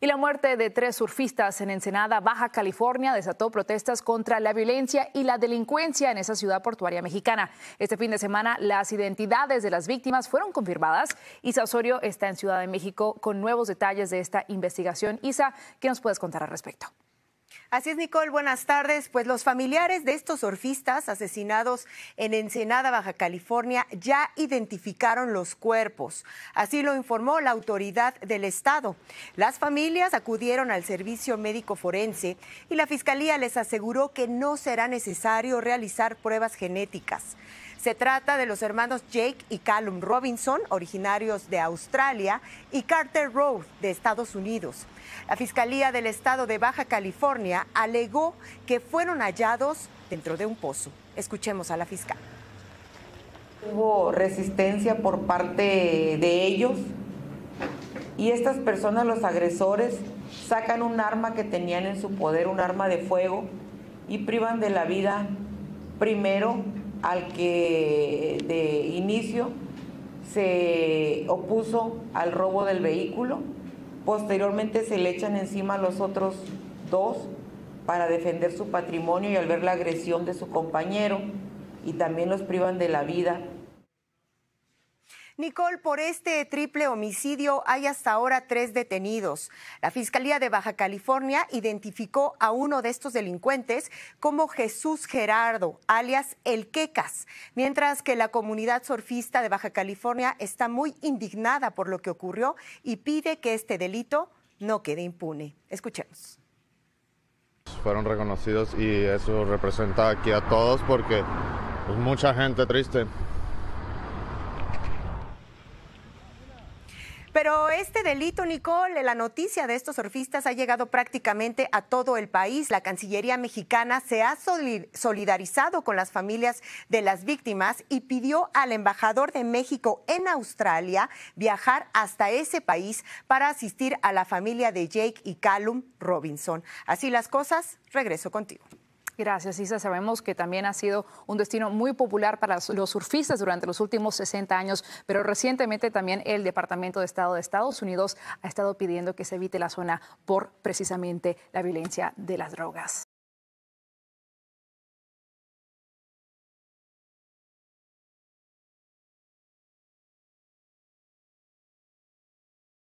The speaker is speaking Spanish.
Y la muerte de tres surfistas en Ensenada, Baja California, desató protestas contra la violencia y la delincuencia en esa ciudad portuaria mexicana. Este fin de semana, las identidades de las víctimas fueron confirmadas. Isa Osorio está en Ciudad de México con nuevos detalles de esta investigación. Isa, ¿qué nos puedes contar al respecto? Así es, Nicole, buenas tardes. Pues los familiares de estos surfistas asesinados en Ensenada, Baja California, ya identificaron los cuerpos. Así lo informó la autoridad del Estado. Las familias acudieron al servicio médico forense y la Fiscalía les aseguró que no será necesario realizar pruebas genéticas. Se trata de los hermanos Jake y Callum Robinson, originarios de Australia, y Carter Rowe, de Estados Unidos. La Fiscalía del Estado de Baja California alegó que fueron hallados dentro de un pozo. Escuchemos a la fiscal. Hubo resistencia por parte de ellos y estas personas, los agresores, sacan un arma que tenían en su poder, un arma de fuego, y privan de la vida primero al que de inicio se opuso al robo del vehículo. Posteriormente se le echan encima a los otros dos para defender su patrimonio y al ver la agresión de su compañero y también los privan de la vida Nicole, por este triple homicidio hay hasta ahora tres detenidos. La Fiscalía de Baja California identificó a uno de estos delincuentes como Jesús Gerardo, alias El Quecas, mientras que la comunidad surfista de Baja California está muy indignada por lo que ocurrió y pide que este delito no quede impune. Escuchemos fueron reconocidos y eso representa aquí a todos porque mucha gente triste Pero este delito, Nicole, la noticia de estos surfistas ha llegado prácticamente a todo el país. La Cancillería mexicana se ha solidarizado con las familias de las víctimas y pidió al embajador de México en Australia viajar hasta ese país para asistir a la familia de Jake y Callum Robinson. Así las cosas, regreso contigo. Gracias, Isa. Sabemos que también ha sido un destino muy popular para los surfistas durante los últimos 60 años, pero recientemente también el Departamento de Estado de Estados Unidos ha estado pidiendo que se evite la zona por precisamente la violencia de las drogas.